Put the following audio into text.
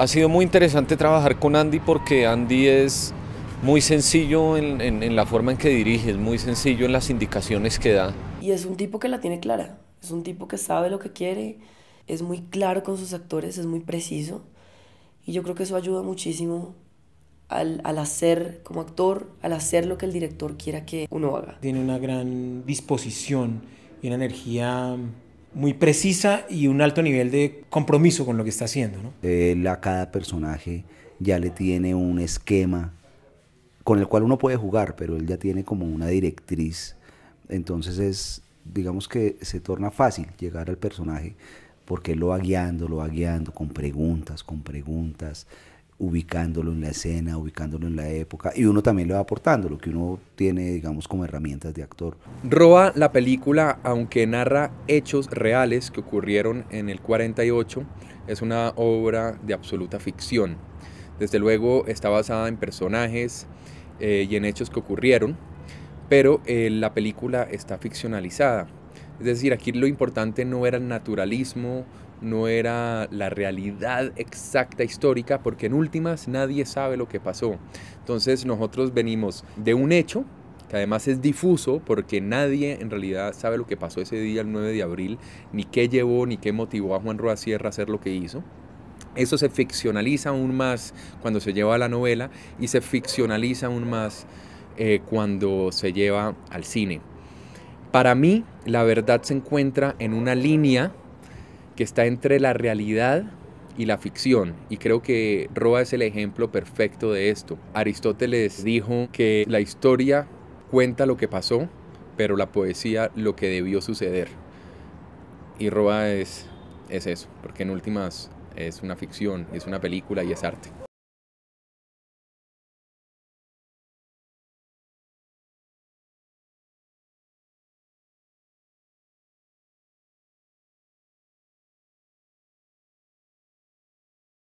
Ha sido muy interesante trabajar con Andy porque Andy es muy sencillo en, la forma en que dirige, es muy sencillo en las indicaciones que da. Y es un tipo que la tiene clara, es un tipo que sabe lo que quiere, es muy claro con sus actores, es muy preciso. Y yo creo que eso ayuda muchísimo al, al hacer como actor, al hacer lo que el director quiera que uno haga. Tiene una gran disposición y una energía muy precisa y un alto nivel de compromiso con lo que está haciendo. Él a cada personaje ya le tiene un esquema con el cual uno puede jugar, pero él ya tiene como una directriz. Entonces es, digamos que se torna fácil llegar al personaje porque lo va guiando, lo va guiando con preguntas, con preguntas, ubicándolo en la escena, ubicándolo en la época, y uno también le va aportando lo que uno tiene, digamos, como herramientas de actor. Roa, la película, aunque narra hechos reales que ocurrieron en el 48, es una obra de absoluta ficción. Desde luego está basada en personajes eh, y en hechos que ocurrieron, pero eh, la película está ficcionalizada. Es decir, aquí lo importante no era el naturalismo, no era la realidad exacta histórica, porque en últimas nadie sabe lo que pasó. Entonces nosotros venimos de un hecho que además es difuso porque nadie en realidad sabe lo que pasó ese día, el 9 de abril, ni qué llevó, ni qué motivó a Juan Roa Sierra a hacer lo que hizo. Eso se ficcionaliza aún más cuando se lleva a la novela y se ficcionaliza aún más eh, cuando se lleva al cine. Para mí, la verdad se encuentra en una línea que está entre la realidad y la ficción. Y creo que Roa es el ejemplo perfecto de esto. Aristóteles dijo que la historia cuenta lo que pasó, pero la poesía lo que debió suceder. Y Roa es, es eso, porque en últimas es una ficción, es una película y es arte.